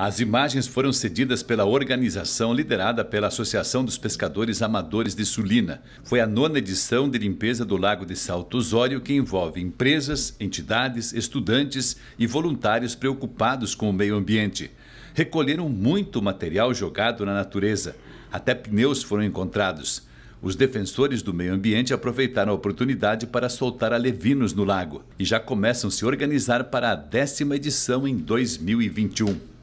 As imagens foram cedidas pela organização liderada pela Associação dos Pescadores Amadores de Sulina. Foi a nona edição de limpeza do Lago de Salto Osório que envolve empresas, entidades, estudantes e voluntários preocupados com o meio ambiente. Recolheram muito material jogado na natureza. Até pneus foram encontrados. Os defensores do meio ambiente aproveitaram a oportunidade para soltar alevinos no lago e já começam a se organizar para a décima edição em 2021.